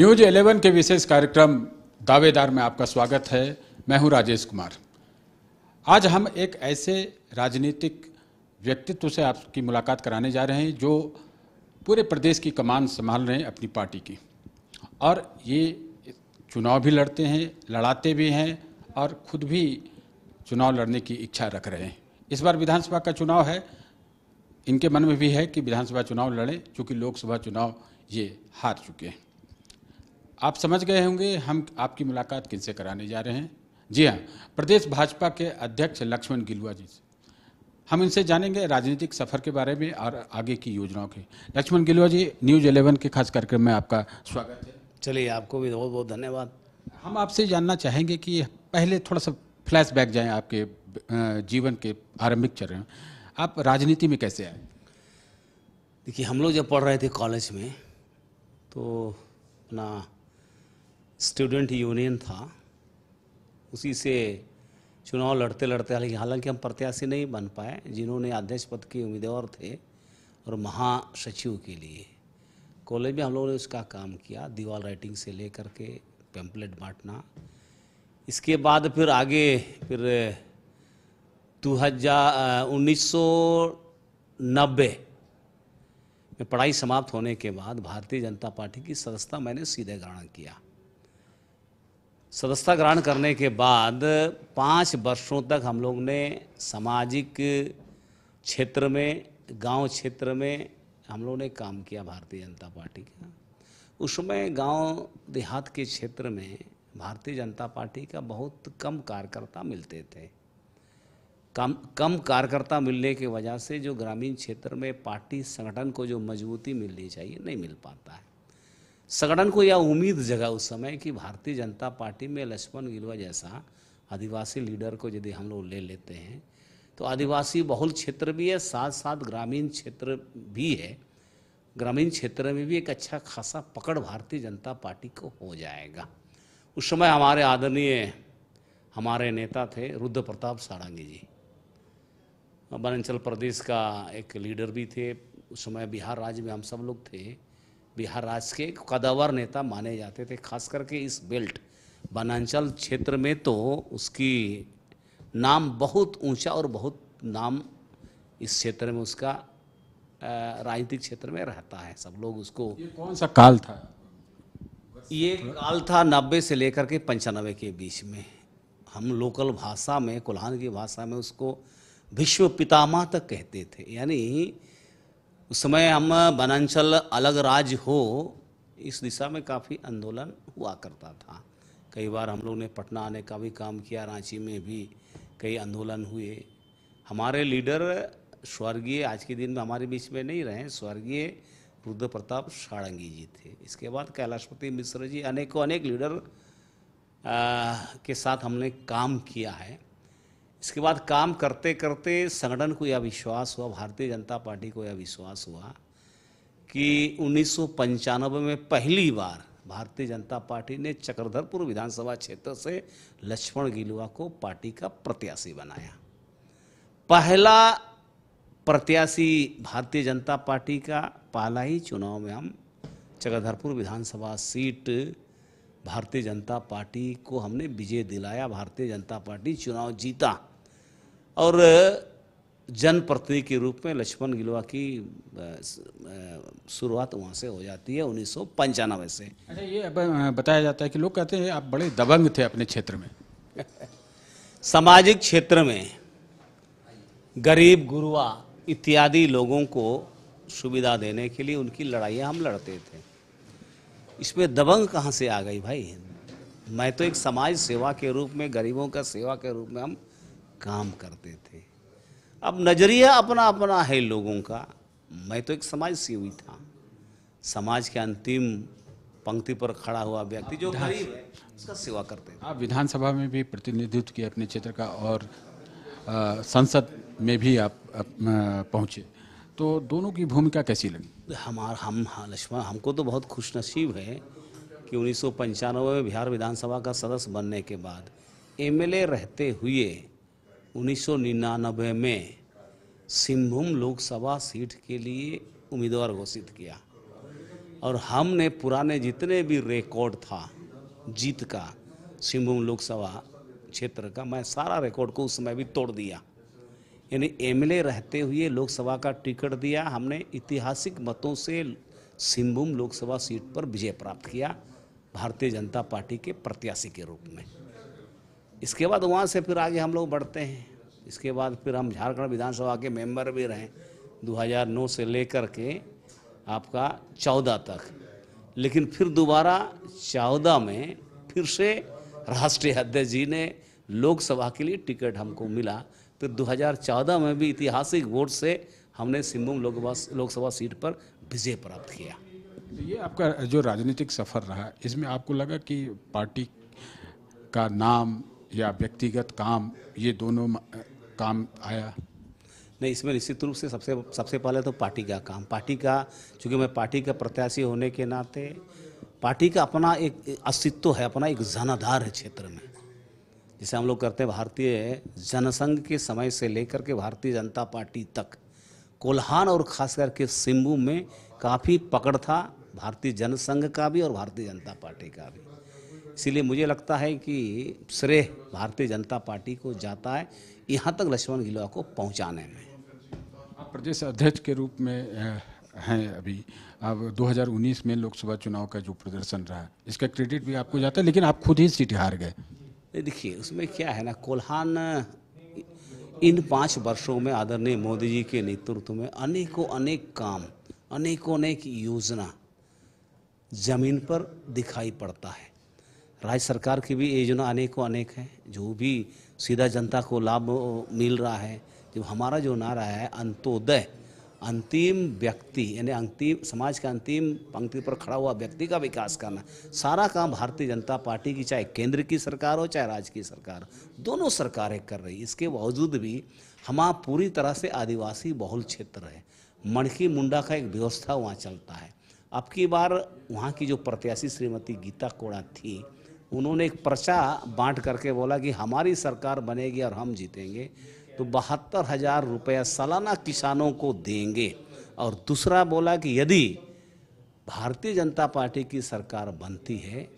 news 11 के विशेष कार्यक्रम दावेदार में आपका स्वागत है मैं हूं राजेश कुमार आज हम एक ऐसे राजनीतिक व्यक्तित्व से आपकी मुलाकात कराने जा रहे हैं जो पूरे प्रदेश की कमान संभाल रहे हैं अपनी पार्टी की और ये चुनाव भी लड़ते हैं लड़ाते भी हैं और खुद भी चुनाव लड़ने की इच्छा रख रहे हैं इस बार विधानसभा का चुनाव है इनके मन में भी है कि विधानसभा चुनाव लड़ें चूँकि लोकसभा चुनाव ये हार चुके हैं आप समझ गए होंगे हम आपकी मुलाकात किनसे कराने जा रहे हैं जी हाँ प्रदेश भाजपा के अध्यक्ष लक्ष्मण गिलुआ जी से हम इनसे जानेंगे राजनीतिक सफर के बारे में और आगे की योजनाओं के लक्ष्मण गिलुआ जी न्यूज इलेवन के खास कार्यक्रम में आपका स्वागत है चलिए आपको भी बहुत बहुत धन्यवाद हम आपसे जानना चाहेंगे कि पहले थोड़ा सा बैक जाएं आपके जीवन के आरंभिक चरण आप राजनीति में कैसे आए देखिए हम लोग जब पढ़ रहे थे कॉलेज में तो अपना स्टूडेंट यूनियन था उसी से चुनाव लड़ते लड़ते हालांकि हम प्रत्याशी नहीं बन पाए जिन्होंने अध्यक्ष पद के उम्मीदवार थे और महासचिव के लिए कॉलेज में हम लोगों ने उसका काम किया दीवार राइटिंग से लेकर के पेम्पलेट बांटना इसके बाद फिर आगे फिर दो हजार उन्नीस में पढ़ाई समाप्त होने के बाद भारतीय जनता पार्टी की सदस्यता मैंने सीधे ग्रहण किया सदस्यता ग्रहण करने के बाद पाँच वर्षों तक हम लोग ने सामाजिक क्षेत्र में गांव क्षेत्र में हम लोग ने काम किया भारतीय जनता पार्टी का उसमें गांव देहात के क्षेत्र में भारतीय जनता पार्टी का बहुत कम कार्यकर्ता मिलते थे कम कम कार्यकर्ता मिलने की वजह से जो ग्रामीण क्षेत्र में पार्टी संगठन को जो मजबूती मिलनी चाहिए नहीं मिल पाता है सगड़न को यह उम्मीद जगा उस समय कि भारतीय जनता पार्टी में लक्ष्मण गिलवा जैसा आदिवासी लीडर को यदि हम लोग ले लेते हैं तो आदिवासी बहुल क्षेत्र भी है साथ साथ ग्रामीण क्षेत्र भी है ग्रामीण क्षेत्र में भी एक अच्छा खासा पकड़ भारतीय जनता पार्टी को हो जाएगा उस समय हमारे आदरणीय हमारे नेता थे रुद्र प्रताप सारंगी जी वनांचल प्रदेश का एक लीडर भी थे उस समय बिहार राज्य में हम सब लोग थे बिहार राज्य के कदावर नेता माने जाते थे खास करके इस बेल्ट वनांचल क्षेत्र में तो उसकी नाम बहुत ऊंचा और बहुत नाम इस क्षेत्र में उसका राजनीतिक क्षेत्र में रहता है सब लोग उसको ये कौन सा काल था ये काल था नब्बे से लेकर के पंचानबे के बीच में हम लोकल भाषा में कोल्हान की भाषा में उसको विश्व पितामा तक कहते थे यानी उस समय हम वनांचल अलग राज्य हो इस दिशा में काफ़ी आंदोलन हुआ करता था कई बार हम लोग ने पटना आने का भी काम किया रांची में भी कई आंदोलन हुए हमारे लीडर स्वर्गीय आज के दिन में हमारे बीच में नहीं रहे स्वर्गीय रुद्र प्रताप साड़ंगी जी थे इसके बाद कैलाशपति मिश्र जी अनेकों अनेक लीडर आ, के साथ हमने काम किया है इसके बाद काम करते करते संगठन को यह विश्वास हुआ भारतीय जनता पार्टी को यह विश्वास हुआ कि उन्नीस में पहली बार भारतीय जनता पार्टी ने चक्रधरपुर विधानसभा क्षेत्र से लक्ष्मण गिलुआ को पार्टी का प्रत्याशी बनाया पहला प्रत्याशी भारतीय जनता पार्टी का पहला ही चुनाव में हम चक्रधरपुर विधानसभा सीट भारतीय जनता पार्टी को हमने विजय दिलाया भारतीय जनता पार्टी चुनाव जीता और जनप्रतिनिधि के रूप में लक्ष्मण गिलवा की शुरुआत वहाँ से हो जाती है उन्नीस सौ पंचानवे से अच्छा ये बताया जाता है कि लोग कहते हैं आप बड़े दबंग थे अपने क्षेत्र में सामाजिक क्षेत्र में गरीब गुरुआ इत्यादि लोगों को सुविधा देने के लिए उनकी लड़ाइयाँ हम लड़ते थे इसमें दबंग कहाँ से आ गई भाई मैं तो एक समाज सेवा के रूप में गरीबों का सेवा के रूप में हम काम करते थे अब नज़रिया अपना अपना है लोगों का मैं तो एक समाज से हुई था समाज के अंतिम पंक्ति पर खड़ा हुआ व्यक्ति जो गरीब है उसका सेवा करते थे आप विधानसभा में भी प्रतिनिधित्व किए अपने क्षेत्र का और आ, संसद में भी आप, आप पहुँचे तो दोनों की भूमिका कैसी लगी हमारा हम हाँ लक्ष्मण हमको तो बहुत खुशनसीब है कि उन्नीस में बिहार विधानसभा का सदस्य बनने के बाद एमएलए रहते हुए 1999 में सिंहभूम लोकसभा सीट के लिए उम्मीदवार घोषित किया और हमने पुराने जितने भी रिकॉर्ड था जीत का सिंहभूम लोकसभा क्षेत्र का मैं सारा रिकॉर्ड को उस समय भी तोड़ दिया यानी एमएलए रहते हुए लोकसभा का टिकट दिया हमने ऐतिहासिक मतों से सिंहभूम लोकसभा सीट पर विजय प्राप्त किया भारतीय जनता पार्टी के प्रत्याशी के रूप में इसके बाद वहाँ से फिर आगे हम लोग बढ़ते हैं इसके बाद फिर हम झारखंड विधानसभा के मेंबर भी रहे 2009 से लेकर के आपका चौदह तक लेकिन फिर दोबारा चौदह में फिर से राष्ट्रीय अध्यक्ष जी ने लोकसभा के लिए टिकट हमको मिला फिर 2014 में भी ऐतिहासिक वोट से हमने सिंहभूम लोकसभा लोकसभा सीट पर विजय प्राप्त किया ये आपका जो राजनीतिक सफ़र रहा इसमें आपको लगा कि पार्टी का नाम या व्यक्तिगत काम ये दोनों काम आया नहीं इसमें निश्चित रूप से सबसे सबसे पहले तो पार्टी का काम पार्टी का चूँकि मैं पार्टी का प्रत्याशी होने के नाते पार्टी का अपना एक अस्तित्व है अपना एक जनाधार है क्षेत्र में जिसे हम लोग करते हैं भारतीय जनसंघ के समय से लेकर के भारतीय जनता पार्टी तक कोल्हान और खास करके सिम्बू में काफ़ी पकड़ था भारतीय जनसंघ का भी और भारतीय जनता पार्टी का भी इसलिए मुझे लगता है कि श्रेय भारतीय जनता पार्टी को जाता है यहाँ तक लक्ष्मण गिलवा को पहुँचाने में प्रदेश अध्यक्ष के रूप में हैं अभी अब 2019 में लोकसभा चुनाव का जो प्रदर्शन रहा इसका क्रेडिट भी आपको जाता है लेकिन आप खुद ही सीट हार गए देखिए उसमें क्या है ना कोल्हान इन पाँच वर्षों में आदरणीय मोदी जी के नेतृत्व में अनेकों अनेक काम अनेकों अनेक योजना जमीन पर दिखाई पड़ता है राज्य सरकार की भी योजना अनेकों अनेक है जो भी सीधा जनता को लाभ मिल रहा है जो हमारा जो नारा है अंत्योदय अंतिम व्यक्ति यानी अंतिम समाज के अंतिम पंक्ति पर खड़ा हुआ व्यक्ति का विकास करना सारा काम भारतीय जनता पार्टी की चाहे केंद्र की सरकार हो चाहे राज्य की सरकार हो दोनों सरकारें कर रही इसके बावजूद भी हम पूरी तरह से आदिवासी बहुल क्षेत्र है मणकी मुंडा का एक व्यवस्था वहाँ चलता है अब की बार वहाँ की जो प्रत्याशी श्रीमती गीता कोड़ा थी उन्होंने एक पर्चा बांट करके बोला कि हमारी सरकार बनेगी और हम जीतेंगे तो बहत्तर हज़ार रुपया सालाना किसानों को देंगे और दूसरा बोला कि यदि भारतीय जनता पार्टी की सरकार बनती है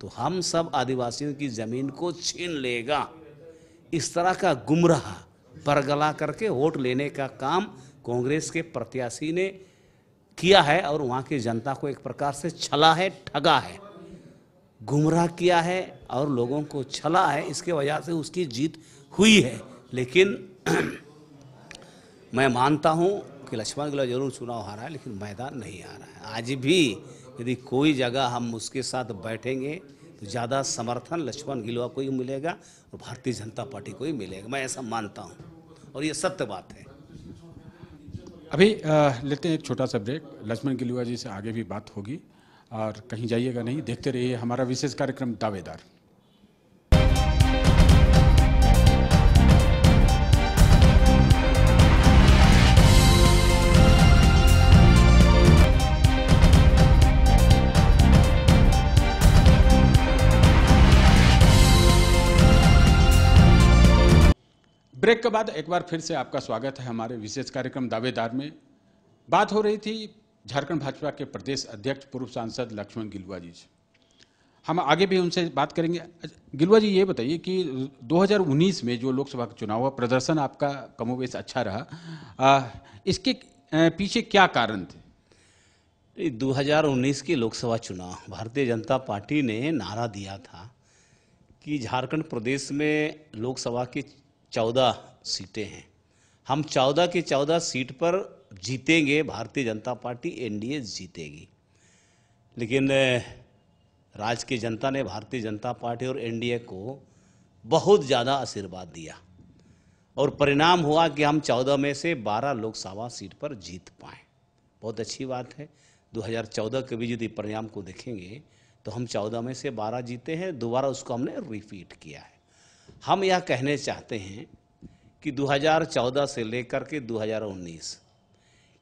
तो हम सब आदिवासियों की ज़मीन को छीन लेगा इस तरह का गुमराह बरगला करके वोट लेने का काम कांग्रेस के प्रत्याशी ने किया है और वहाँ की जनता को एक प्रकार से छला है ठगा है गुमराह किया है और लोगों को छला है इसके वजह से उसकी जीत हुई है लेकिन मैं मानता हूँ कि लक्ष्मण गिला जरूर चुनाव हारा है लेकिन मैदान नहीं आ रहा है आज भी यदि कोई जगह हम उसके साथ बैठेंगे तो ज़्यादा समर्थन लक्ष्मण गिलवा को ही मिलेगा और भारतीय जनता पार्टी को ही मिलेगा मैं ऐसा मानता हूँ और ये सत्य बात है अभी लेते हैं एक छोटा सा ब्रेक लक्ष्मण गिलुआ जी से आगे भी बात होगी और कहीं जाइएगा नहीं देखते रहिए हमारा विशेष कार्यक्रम दावेदार ब्रेक के बाद एक बार फिर से आपका स्वागत है हमारे विशेष कार्यक्रम दावेदार में बात हो रही थी झारखंड भाजपा के प्रदेश अध्यक्ष पूर्व सांसद लक्ष्मण गिलुआ जी से हम आगे भी उनसे बात करेंगे अच्छा, गिलुआ जी ये बताइए कि 2019 में जो लोकसभा का चुनाव हुआ प्रदर्शन आपका कमोवेश अच्छा रहा आ, इसके पीछे क्या कारण थे 2019 के लोकसभा चुनाव भारतीय जनता पार्टी ने नारा दिया था कि झारखंड प्रदेश में लोकसभा की चौदह सीटें हैं हम चौदह की चौदह सीट पर जीतेंगे भारतीय जनता पार्टी एनडीए जीतेगी लेकिन राज्य की जनता ने भारतीय जनता पार्टी और एनडीए को बहुत ज़्यादा आशीर्वाद दिया और परिणाम हुआ कि हम चौदह में से बारह लोकसभा सीट पर जीत पाएँ बहुत अच्छी बात है 2014 के भी यदि परिणाम को देखेंगे तो हम चौदह में से बारह जीते हैं दोबारा उसको हमने रिपीट किया है हम यह कहने चाहते हैं कि 2014 से लेकर के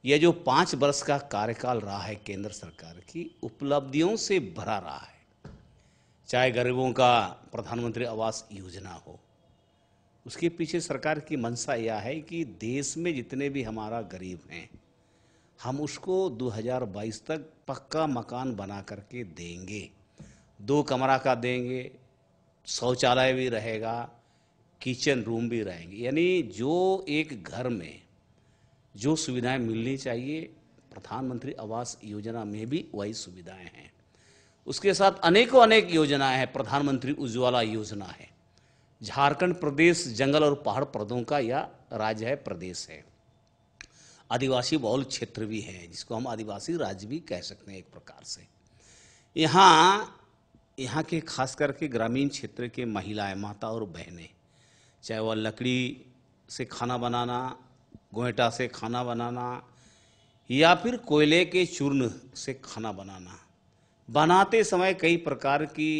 ये जो पाँच वर्ष का कार्यकाल रहा है केंद्र सरकार की उपलब्धियों से भरा रहा है चाहे गरीबों का प्रधानमंत्री आवास योजना हो उसके पीछे सरकार की मंशा यह है कि देश में जितने भी हमारा गरीब हैं हम उसको 2022 तक पक्का मकान बना करके देंगे दो कमरा का देंगे शौचालय भी रहेगा किचन रूम भी रहेंगे यानी जो एक घर में जो सुविधाएं मिलनी चाहिए प्रधानमंत्री आवास योजना में भी वही सुविधाएं हैं उसके साथ अनेकों अनेक योजनाएं हैं प्रधानमंत्री उज्ज्वला योजना है झारखंड प्रदेश जंगल और पहाड़ पर्दों का यह राज्य है प्रदेश है आदिवासी बहुल क्षेत्र भी है जिसको हम आदिवासी राज्य भी कह सकते हैं एक प्रकार से यहाँ यहाँ के खास करके ग्रामीण क्षेत्र के महिलाएं माता और बहनें चाहे वह लकड़ी से खाना बनाना गोयटा से खाना बनाना या फिर कोयले के चूर्ण से खाना बनाना बनाते समय कई प्रकार की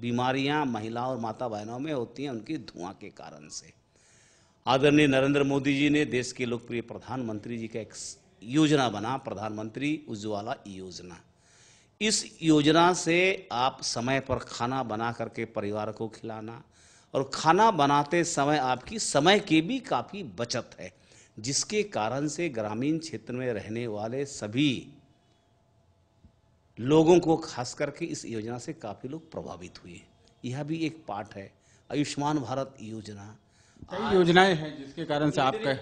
बीमारियां महिला और माता बहनों में होती हैं उनकी धुआं के कारण से आदरणीय नरेंद्र मोदी जी ने देश के लोकप्रिय प्रधानमंत्री जी का एक योजना बना प्रधानमंत्री उज्ज्वला योजना इस योजना से आप समय पर खाना बना करके परिवार को खिलाना और खाना बनाते समय आपकी समय की भी काफ़ी बचत है जिसके कारण से ग्रामीण क्षेत्र में रहने वाले सभी लोगों को खास करके इस योजना से काफ़ी लोग प्रभावित हुए यह भी एक पार्ट है आयुष्मान भारत योजना कई योजनाएं हैं जिसके कारण से आपका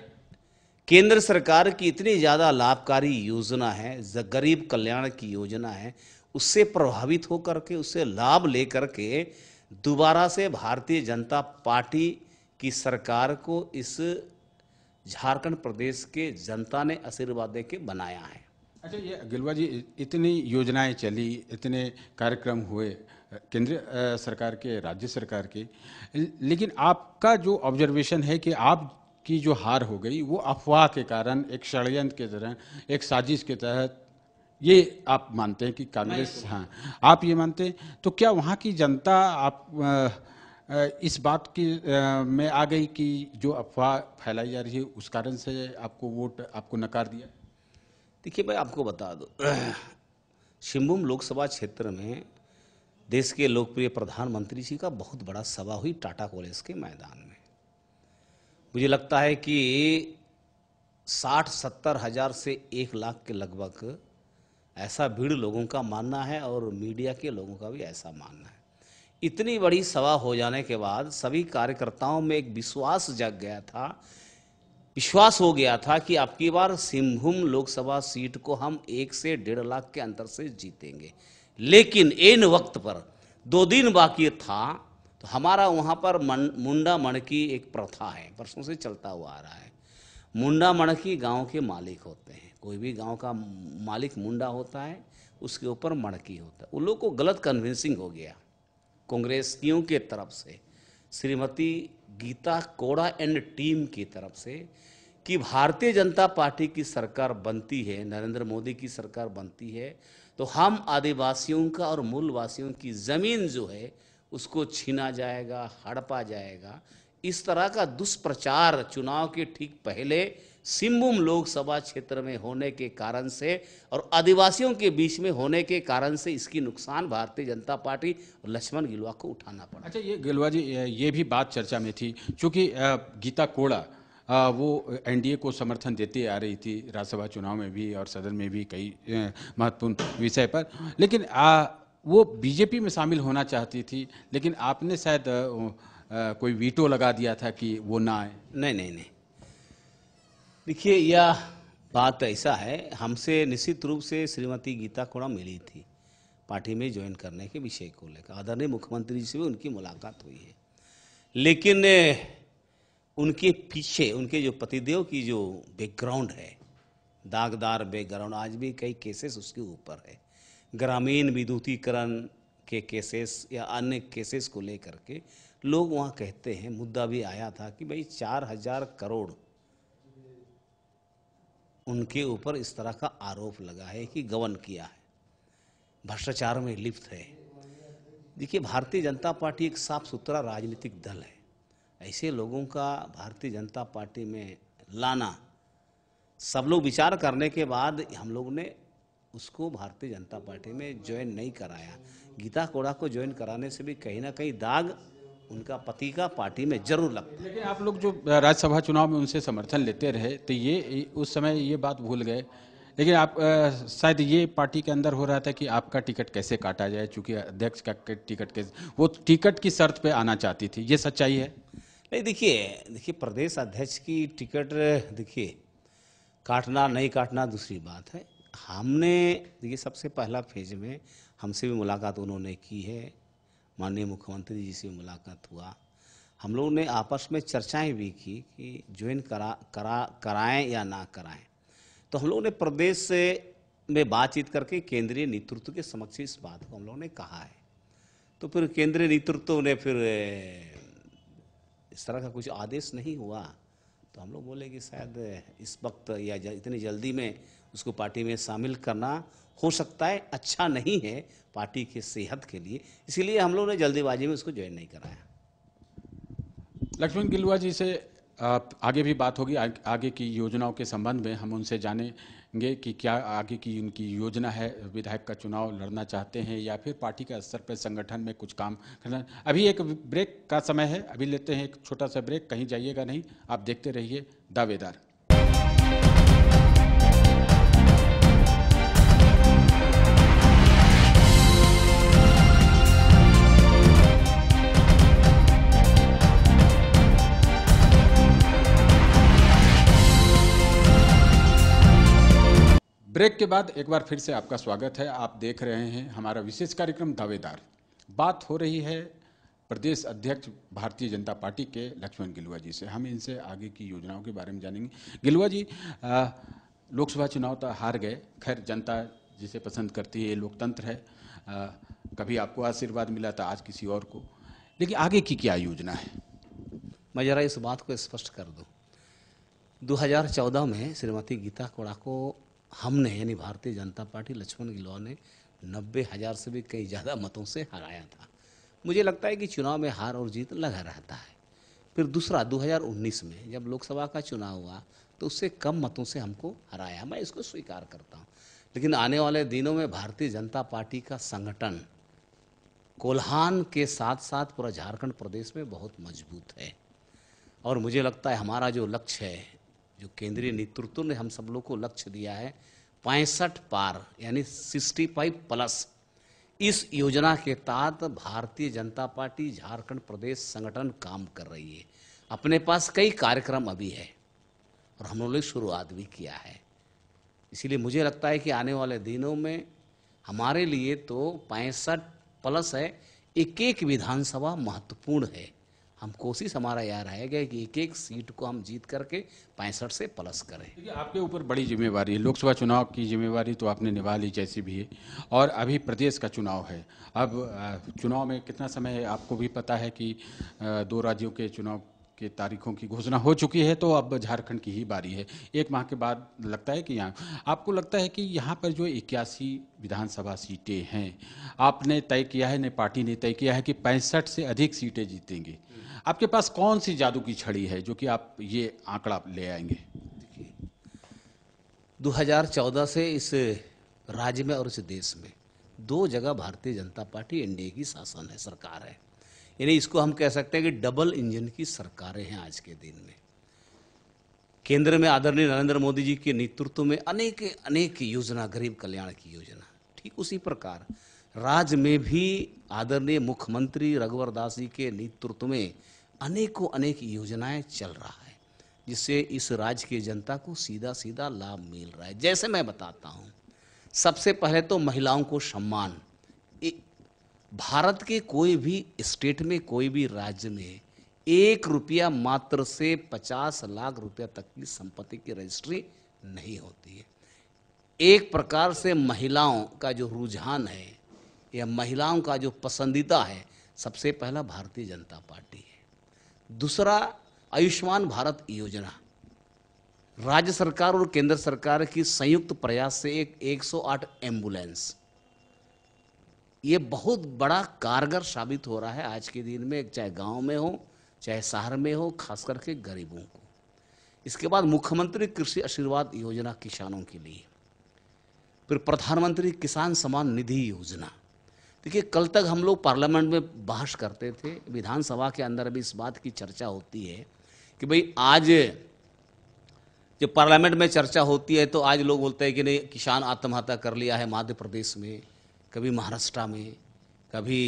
केंद्र सरकार की इतनी ज़्यादा लाभकारी योजना है गरीब कल्याण की योजना है उससे प्रभावित होकर के उससे लाभ लेकर के दोबारा से भारतीय जनता पार्टी की सरकार को इस झारखंड प्रदेश के जनता ने आशीर्वाद दे के बनाया है अच्छा ये गिलवा जी इतनी योजनाएं चली इतने कार्यक्रम हुए केंद्र सरकार के राज्य सरकार के लेकिन आपका जो ऑब्जर्वेशन है कि आप की जो हार हो गई वो अफवाह के कारण एक षडयंत्र के तरह एक साजिश के तहत ये आप मानते हैं कि कांग्रेस हाँ आप ये मानते हैं तो क्या वहाँ की जनता आप आ, इस बात की में आ गई कि जो अफवाह फैलाई जा रही है उस कारण से आपको वोट आपको नकार दिया देखिए मैं आपको बता दूँ सिंहभूम लोकसभा क्षेत्र में देश के लोकप्रिय प्रधानमंत्री जी का बहुत बड़ा सभा हुई टाटा कॉलेज के मैदान में मुझे लगता है कि साठ सत्तर हजार से एक लाख के लगभग ऐसा भीड़ लोगों का मानना है और मीडिया के लोगों का भी ऐसा मानना है इतनी बड़ी सभा हो जाने के बाद सभी कार्यकर्ताओं में एक विश्वास जग गया था विश्वास हो गया था कि आपकी बार सिंहभूम लोकसभा सीट को हम एक से डेढ़ लाख के अंतर से जीतेंगे लेकिन इन वक्त पर दो दिन बाकी था तो हमारा वहाँ पर मन, मुंडा मणकी एक प्रथा है वर्षों से चलता हुआ आ रहा है मुंडा मणकी गांव के मालिक होते हैं कोई भी गांव का मालिक मुंडा होता है उसके ऊपर मणकी होता है उन लोग को गलत कन्विंसिंग हो गया कांग्रेसियों के तरफ से श्रीमती गीता कोड़ा एंड टीम की तरफ से कि भारतीय जनता पार्टी की सरकार बनती है नरेंद्र मोदी की सरकार बनती है तो हम आदिवासियों का और मूलवासियों की ज़मीन जो है उसको छीना जाएगा हड़पा जाएगा इस तरह का दुष्प्रचार चुनाव के ठीक पहले सिंहभूम लोकसभा क्षेत्र में होने के कारण से और आदिवासियों के बीच में होने के कारण से इसकी नुकसान भारतीय जनता पार्टी और लक्ष्मण गिलुआ को उठाना पड़ा अच्छा ये गिलुआ जी ये भी बात चर्चा में थी क्योंकि गीता कोड़ा वो एनडीए को समर्थन देती आ रही थी राज्यसभा चुनाव में भी और सदन में भी कई महत्वपूर्ण विषय पर लेकिन आ, वो बीजेपी में शामिल होना चाहती थी लेकिन आपने शायद कोई वीटो लगा दिया था कि वो ना आए नहीं नहीं नहीं देखिए यह बात ऐसा है हमसे निश्चित रूप से श्रीमती गीता कोड़ा मिली थी पार्टी में ज्वाइन करने के विषय को लेकर आदरणीय मुख्यमंत्री जी से भी उनकी मुलाकात हुई है लेकिन उनके पीछे उनके जो पतिदेव की जो बैकग्राउंड है दागदार बैकग्राउंड आज भी कई केसेस उसके ऊपर है ग्रामीण विद्युतीकरण के केसेस या अन्य केसेस को लेकर के लोग वहाँ कहते हैं मुद्दा भी आया था कि भाई चार हजार करोड़ उनके ऊपर इस तरह का आरोप लगा है कि गवन किया है भ्रष्टाचार में लिप्त है देखिए भारतीय जनता पार्टी एक साफ सुथरा राजनीतिक दल है ऐसे लोगों का भारतीय जनता पार्टी में लाना सब लोग विचार करने के बाद हम लोग ने उसको भारतीय जनता पार्टी में ज्वाइन नहीं कराया गीता कोड़ा को ज्वाइन कराने से भी कहीं ना कहीं दाग उनका पति का पार्टी में जरूर लगता लेकिन आप लोग जो राज्यसभा चुनाव में उनसे समर्थन लेते रहे तो ये उस समय ये बात भूल गए लेकिन आप शायद ये पार्टी के अंदर हो रहा था कि आपका टिकट कैसे काटा जाए चूंकि अध्यक्ष का टिकट कैसे वो टिकट की शर्त पे आना चाहती थी ये सच्चाई है नहीं देखिए देखिए प्रदेश अध्यक्ष की टिकट देखिए काटना नहीं काटना दूसरी बात है हमने देखिए सबसे पहला फेज में हमसे भी मुलाकात उन्होंने की है माननीय मुख्यमंत्री जी से मुलाकात हुआ हम लोगों ने आपस में चर्चाएं भी की कि ज्वाइन करा करा कराएं या ना कराएं तो हम लोगों ने प्रदेश से में बातचीत करके केंद्रीय नेतृत्व के समक्ष इस बात को हम लोगों ने कहा है तो फिर केंद्रीय नेतृत्व ने फिर इस तरह का कुछ आदेश नहीं हुआ तो हम लोग बोले कि शायद इस वक्त या इतनी जल्दी में उसको पार्टी में शामिल करना हो सकता है अच्छा नहीं है पार्टी के सेहत के लिए इसीलिए हम लोगों ने जल्दीबाजी में उसको ज्वाइन नहीं कराया लक्ष्मण गिलुआ जी से आगे भी बात होगी आगे की योजनाओं के संबंध में हम उनसे जानेंगे कि क्या आगे की उनकी योजना है विधायक का चुनाव लड़ना चाहते हैं या फिर पार्टी के स्तर पर संगठन में कुछ काम करना अभी एक ब्रेक का समय है अभी लेते हैं एक छोटा सा ब्रेक कहीं जाइएगा नहीं आप देखते रहिए दावेदार ब्रेक के बाद एक बार फिर से आपका स्वागत है आप देख रहे हैं हमारा विशेष कार्यक्रम दावेदार बात हो रही है प्रदेश अध्यक्ष भारतीय जनता पार्टी के लक्ष्मण गिलुआ जी से हम इनसे आगे की योजनाओं के बारे में जानेंगे गिलुआ जी लोकसभा चुनाव तो हार गए खैर जनता जिसे पसंद करती है ये लोकतंत्र है आ, कभी आपको आशीर्वाद मिला था तो आज किसी और को लेकिन आगे की क्या योजना है मैं जरा इस बात को स्पष्ट कर दूँ 2014 में श्रीमती गीता कोड़ा को हमने यानी भारतीय जनता पार्टी लक्ष्मण गिलौ ने नब्बे हज़ार से भी कई ज़्यादा मतों से हराया था मुझे लगता है कि चुनाव में हार और जीत लगा रहता है फिर दूसरा 2019 में जब लोकसभा का चुनाव हुआ तो उससे कम मतों से हमको हराया मैं इसको स्वीकार करता हूँ लेकिन आने वाले दिनों में भारतीय जनता पार्टी का संगठन कोल्हान के साथ साथ पूरा झारखंड प्रदेश में बहुत मजबूत है और मुझे लगता है हमारा जो लक्ष्य है जो केंद्रीय नेतृत्व ने हम सब लोग को लक्ष्य दिया है पैंसठ पार यानी सिक्सटी फाइव प्लस इस योजना के तहत भारतीय जनता पार्टी झारखंड प्रदेश संगठन काम कर रही है अपने पास कई कार्यक्रम अभी है और हम लोगों ने शुरुआत भी किया है इसीलिए मुझे लगता है कि आने वाले दिनों में हमारे लिए तो पैंसठ प्लस है एक एक विधानसभा महत्वपूर्ण है हम कोशिश हमारा यह रहेगा कि एक एक सीट को हम जीत करके पैंसठ से प्लस करें आपके ऊपर बड़ी जिम्मेवारी है लोकसभा चुनाव की जिम्मेवारी तो आपने निभा ली जैसी भी है और अभी प्रदेश का चुनाव है अब चुनाव में कितना समय है आपको भी पता है कि दो राज्यों के चुनाव के तारीखों की घोषणा हो चुकी है तो अब झारखंड की ही बारी है एक माह के बाद लगता है कि यहाँ आपको लगता है कि यहाँ पर जो इक्यासी विधानसभा सीटें हैं आपने तय किया है ने पार्टी ने तय किया है कि पैंसठ से अधिक सीटें जीतेंगे आपके पास कौन सी जादू की छड़ी है जो कि आप ये आंकड़ा ले आएंगे 2014 से इस राज्य में और इस देश में दो जगह भारतीय जनता पार्टी एनडीए की शासन है सरकार है यानी इसको हम कह सकते हैं कि डबल इंजन की सरकारें हैं आज के दिन में केंद्र में आदरणीय नरेंद्र मोदी जी के नेतृत्व में अनेक अनेक योजना गरीब कल्याण की योजना ठीक उसी प्रकार राज्य में भी आदरणीय मुख्यमंत्री रघुवर दास जी के नेतृत्व में अनेकों अनेक योजनाएं चल रहा है जिससे इस राज्य की जनता को सीधा सीधा लाभ मिल रहा है जैसे मैं बताता हूँ सबसे पहले तो महिलाओं को सम्मान भारत के कोई भी स्टेट में कोई भी राज्य में एक रुपया मात्र से पचास लाख रुपया तक की संपत्ति की रजिस्ट्री नहीं होती है एक प्रकार से महिलाओं का जो रुझान है यह महिलाओं का जो पसंदीदा है सबसे पहला भारतीय जनता पार्टी है दूसरा आयुष्मान भारत योजना राज्य सरकार और केंद्र सरकार की संयुक्त प्रयास से एक 108 एम्बुलेंस ये बहुत बड़ा कारगर साबित हो रहा है आज के दिन में चाहे गांव में हो चाहे शहर में हो खास करके गरीबों को इसके बाद मुख्यमंत्री कृषि आशीर्वाद योजना किसानों के लिए फिर प्रधानमंत्री किसान सम्मान निधि योजना देखिए कल तक हम लोग पार्लियामेंट में बहस करते थे विधानसभा के अंदर भी इस बात की चर्चा होती है कि भाई आज जब पार्लियामेंट में चर्चा होती है तो आज लोग बोलते हैं कि नहीं किसान आत्महत्या कर लिया है मध्य प्रदेश में कभी महाराष्ट्र में कभी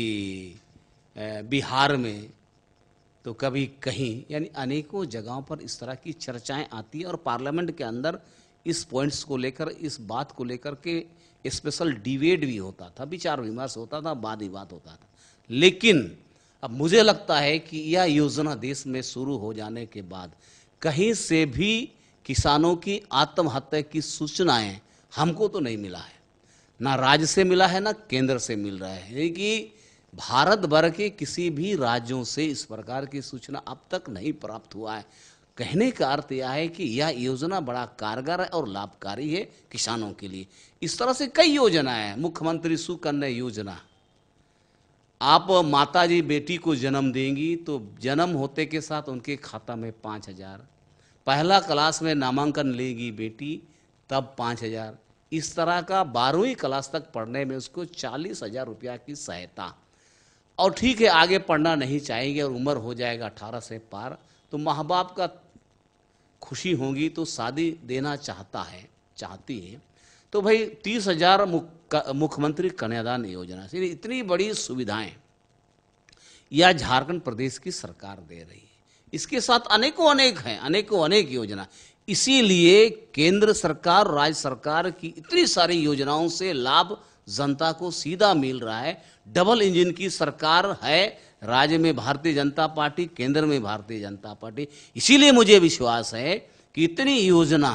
बिहार में तो कभी कहीं यानी अनेकों जगहों पर इस तरह की चर्चाएं आती है और पार्लियामेंट के अंदर इस पॉइंट्स को लेकर इस बात को लेकर के स्पेशल डिबेट भी होता था विचार विमर्श होता था ही विवाद होता था लेकिन अब मुझे लगता है कि यह योजना देश में शुरू हो जाने के बाद कहीं से भी किसानों की आत्महत्या की सूचनाएं हमको तो नहीं मिला है ना राज्य से मिला है ना केंद्र से मिल रहा है यानी कि भारत भर के किसी भी राज्यों से इस प्रकार की सूचना अब तक नहीं प्राप्त हुआ है कहने का अर्थ यह है कि यह योजना बड़ा कारगर है और लाभकारी है किसानों के लिए इस तरह से कई योजनाएं हैं मुख्यमंत्री सुकन्या योजना आप माता जी बेटी को जन्म देंगी तो जन्म होते के साथ उनके खाता में पाँच हज़ार पहला क्लास में नामांकन लेगी बेटी तब पाँच हज़ार इस तरह का बारहवीं क्लास तक पढ़ने में उसको चालीस हज़ार रुपया की सहायता और ठीक है आगे पढ़ना नहीं चाहेंगे और उम्र हो जाएगा अठारह से पार तो माँ बाप का खुशी होगी तो शादी देना चाहता है चाहती है तो भाई तीस हजार मुख्यमंत्री कन्यादान योजना से इतनी बड़ी सुविधाएं यह झारखंड प्रदेश की सरकार दे रही है इसके साथ अनेकों अनेक हैं अनेकों अनेक योजना इसीलिए केंद्र सरकार राज्य सरकार की इतनी सारी योजनाओं से लाभ जनता को सीधा मिल रहा है डबल इंजन की सरकार है राज्य में भारतीय जनता पार्टी केंद्र में भारतीय जनता पार्टी इसीलिए मुझे विश्वास है कि इतनी योजना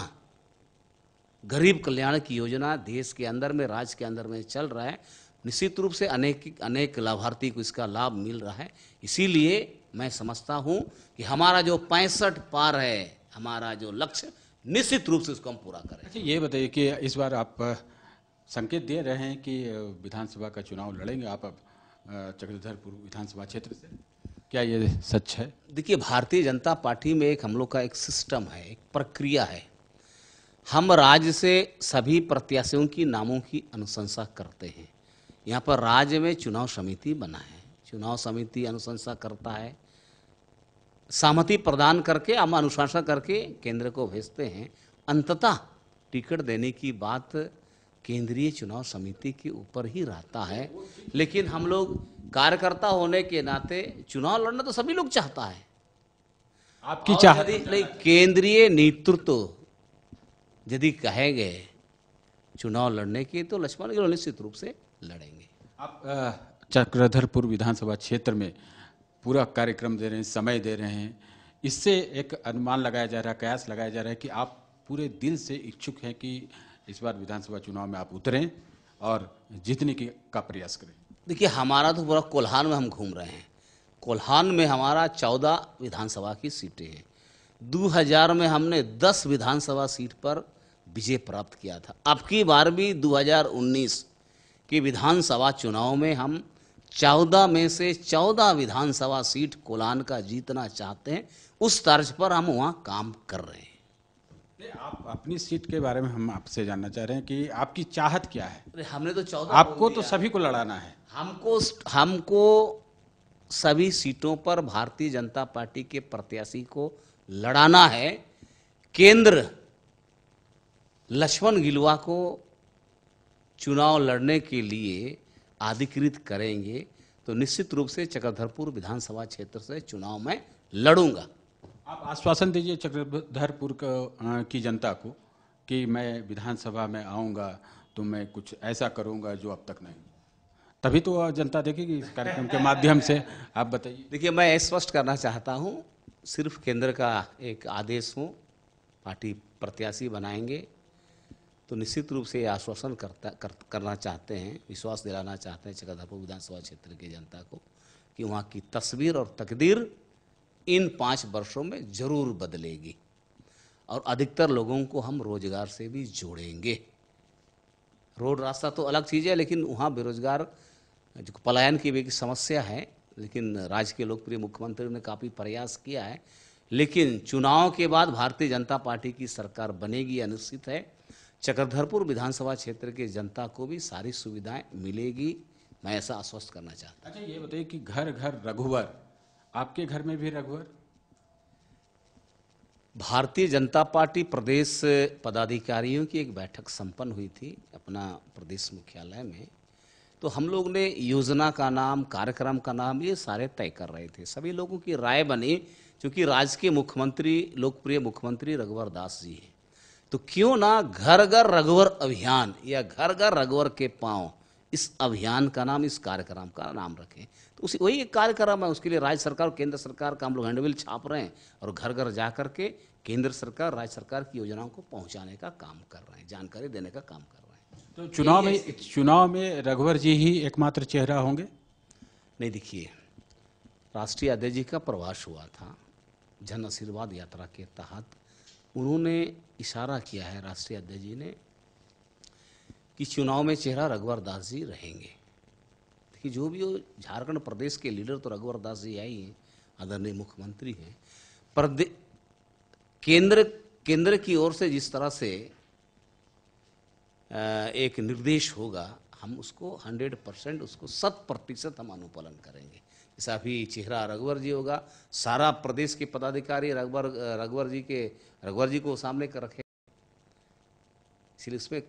गरीब कल्याण की योजना देश के अंदर में राज्य के अंदर में चल रहा है निश्चित रूप से अनेक अनेक लाभार्थी को इसका लाभ मिल रहा है इसीलिए मैं समझता हूँ कि हमारा जो पैंसठ पार है हमारा जो लक्ष्य निश्चित रूप से उसको हम पूरा करें अच्छा ये बताइए कि इस बार आप संकेत दे रहे हैं कि विधानसभा का चुनाव लड़ेंगे आप अब चक्रधरपुर विधानसभा क्षेत्र से क्या ये सच है देखिए भारतीय जनता पार्टी में एक हम लोग का एक सिस्टम है एक प्रक्रिया है हम राज्य से सभी प्रत्याशियों की नामों की अनुशंसा करते हैं यहाँ पर राज्य में चुनाव समिति बना है चुनाव समिति अनुशंसा करता है सहमति प्रदान करके हम अनुशंसा करके केंद्र को भेजते हैं अंततः टिकट देने की बात केंद्रीय चुनाव समिति के ऊपर ही रहता है लेकिन हम लोग कार्यकर्ता होने के नाते चुनाव लड़ना तो सभी लोग चाहता है आपकी चाह नहीं केंद्रीय नेतृत्व यदि कहेंगे चुनाव लड़ने के तो लक्ष्मण गिरोह निश्चित रूप से लड़ेंगे आप चक्रधरपुर विधानसभा क्षेत्र में पूरा कार्यक्रम दे रहे हैं समय दे रहे हैं इससे एक अनुमान लगाया जा रहा है कयास लगाया जा रहा है कि आप पूरे दिल से इच्छुक हैं कि इस बार विधानसभा चुनाव में आप उतरें और जीतने की का प्रयास करें देखिए हमारा तो पूरा कोल्हान में हम घूम रहे हैं कोल्हान में हमारा चौदह विधानसभा की सीटें हैं 2000 में हमने 10 विधानसभा सीट पर विजय प्राप्त किया था अब की बार भी 2019 के विधानसभा चुनाव में हम 14 में से 14 विधानसभा सीट कोलान का जीतना चाहते हैं उस तर्ज पर हम वहाँ काम कर रहे हैं आप अपनी सीट के बारे में हम आपसे जानना चाह रहे हैं कि आपकी चाहत क्या है अरे हमने तो चौदह आपको तो सभी को लड़ाना है हमको हमको सभी सीटों पर भारतीय जनता पार्टी के प्रत्याशी को लड़ाना है केंद्र लक्ष्मण गिलुआ को चुनाव लड़ने के लिए अधिकृत करेंगे तो निश्चित रूप से चक्रधरपुर विधानसभा क्षेत्र से चुनाव में लड़ूंगा आप आश्वासन दीजिए चक्रधरपुर की जनता को कि मैं विधानसभा में आऊँगा तो मैं कुछ ऐसा करूँगा जो अब तक नहीं तभी तो जनता देखेगी इस कार्यक्रम के माध्यम से आप बताइए देखिए मैं स्पष्ट करना चाहता हूँ सिर्फ केंद्र का एक आदेश हूँ पार्टी प्रत्याशी बनाएंगे तो निश्चित रूप से ये आश्वासन करता कर, करना चाहते हैं विश्वास दिलाना चाहते हैं चक्रधरपुर विधानसभा क्षेत्र की जनता को कि वहाँ की तस्वीर और तकदीर इन पाँच वर्षों में ज़रूर बदलेगी और अधिकतर लोगों को हम रोज़गार से भी जोड़ेंगे रोड रास्ता तो अलग चीज़ है लेकिन वहाँ बेरोज़गार जो पलायन की भी एक समस्या है लेकिन राज्य के लोकप्रिय मुख्यमंत्री ने काफ़ी प्रयास किया है लेकिन चुनाव के बाद भारतीय जनता पार्टी की सरकार बनेगी अनिश्चित है चक्रधरपुर विधानसभा क्षेत्र के जनता को भी सारी सुविधाएं मिलेगी मैं ऐसा आश्वस्त करना चाहता हूँ अच्छा ये बताइए कि घर घर रघुवर आपके घर में भी रघुवर भारतीय जनता पार्टी प्रदेश पदाधिकारियों की एक बैठक संपन्न हुई थी अपना प्रदेश मुख्यालय में तो हम लोग ने योजना का नाम कार्यक्रम का नाम ये सारे तय कर रहे थे सभी लोगों की राय बनी क्योंकि राज्य के मुख्यमंत्री लोकप्रिय मुख्यमंत्री रघुवर दास जी हैं तो क्यों ना घर घर रघुवर अभियान या घर घर रघुवर के पाँव इस अभियान का नाम इस कार्यक्रम का नाम रखें तो उसी वही एक कार्यक्रम है उसके लिए राज्य सरकार और केंद्र सरकार का हम लोग हैंडविल छाप रहे हैं और घर घर जा करके केंद्र सरकार राज्य सरकार की योजनाओं को पहुंचाने का काम कर रहे हैं जानकारी देने का काम कर रहे हैं तो चुनाव में चुनाव में रघुवर जी ही एकमात्र चेहरा होंगे नहीं देखिए राष्ट्रीय अध्यय जी का प्रवास हुआ था जन आशीर्वाद यात्रा के तहत उन्होंने इशारा किया है राष्ट्रीय अध्यय जी ने कि चुनाव में चेहरा रघुवर दास जी रहेंगे कि जो भी हो झारखंड प्रदेश के लीडर तो रघुवर दास जी आई हैं आदरणीय मुख्यमंत्री हैं पर केंद्र केंद्र की ओर से जिस तरह से एक निर्देश होगा हम उसको 100 परसेंट उसको शत प्रतिशत हम अनुपालन करेंगे ऐसा भी चेहरा रघुवर जी होगा सारा प्रदेश के पदाधिकारी रघुवर रघुवर जी के रघुवर जी को सामने कर रखे इसलिए उसमें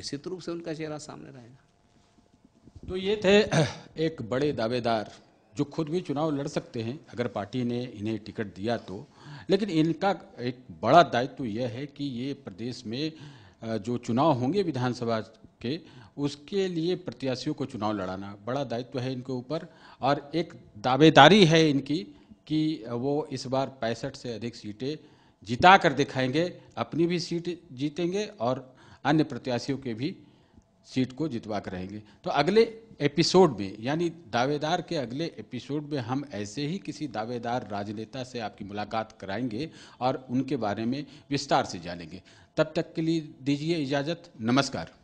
निश्चित रूप से उनका चेहरा सामने रहेगा तो ये थे एक बड़े दावेदार जो खुद भी चुनाव लड़ सकते हैं अगर पार्टी ने इन्हें टिकट दिया तो लेकिन इनका एक बड़ा दायित्व तो यह है कि ये प्रदेश में जो चुनाव होंगे विधानसभा के उसके लिए प्रत्याशियों को चुनाव लड़ाना बड़ा दायित्व तो है इनके ऊपर और एक दावेदारी है इनकी कि वो इस बार पैंसठ से अधिक सीटें जिता कर दिखाएंगे अपनी भी सीट जीतेंगे और अन्य प्रत्याशियों के भी सीट को जितवा कर रहेंगे तो अगले एपिसोड में यानी दावेदार के अगले एपिसोड में हम ऐसे ही किसी दावेदार राजनेता से आपकी मुलाकात कराएंगे और उनके बारे में विस्तार से जानेंगे तब तक के लिए दीजिए इजाज़त नमस्कार